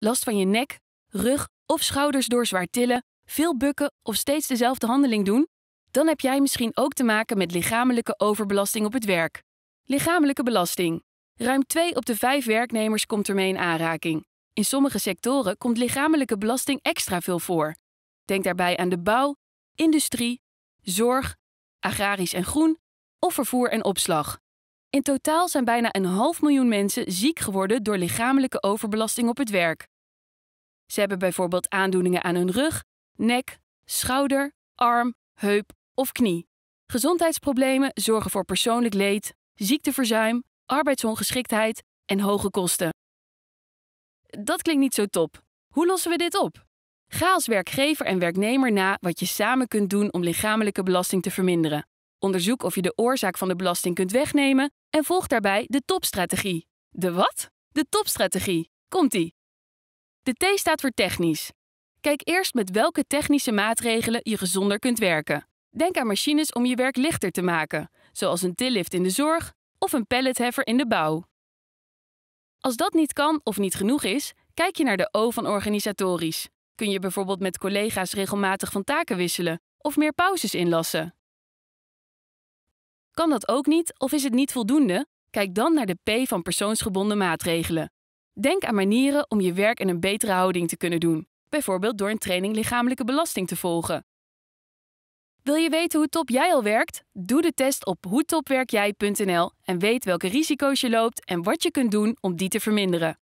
Last van je nek, rug of schouders door zwaar tillen, veel bukken of steeds dezelfde handeling doen? Dan heb jij misschien ook te maken met lichamelijke overbelasting op het werk. Lichamelijke belasting. Ruim 2 op de 5 werknemers komt ermee in aanraking. In sommige sectoren komt lichamelijke belasting extra veel voor. Denk daarbij aan de bouw, industrie, zorg, agrarisch en groen of vervoer en opslag. In totaal zijn bijna een half miljoen mensen ziek geworden door lichamelijke overbelasting op het werk. Ze hebben bijvoorbeeld aandoeningen aan hun rug, nek, schouder, arm, heup of knie. Gezondheidsproblemen zorgen voor persoonlijk leed, ziekteverzuim, arbeidsongeschiktheid en hoge kosten. Dat klinkt niet zo top. Hoe lossen we dit op? Ga als werkgever en werknemer na wat je samen kunt doen om lichamelijke belasting te verminderen. Onderzoek of je de oorzaak van de belasting kunt wegnemen en volg daarbij de topstrategie. De wat? De topstrategie. Komt-ie! De T staat voor technisch. Kijk eerst met welke technische maatregelen je gezonder kunt werken. Denk aan machines om je werk lichter te maken, zoals een tillift in de zorg of een palletheffer in de bouw. Als dat niet kan of niet genoeg is, kijk je naar de O van organisatorisch. Kun je bijvoorbeeld met collega's regelmatig van taken wisselen of meer pauzes inlassen? Kan dat ook niet of is het niet voldoende? Kijk dan naar de P van persoonsgebonden maatregelen. Denk aan manieren om je werk in een betere houding te kunnen doen, bijvoorbeeld door een training lichamelijke belasting te volgen. Wil je weten hoe top jij al werkt? Doe de test op hoetopwerkjij.nl en weet welke risico's je loopt en wat je kunt doen om die te verminderen.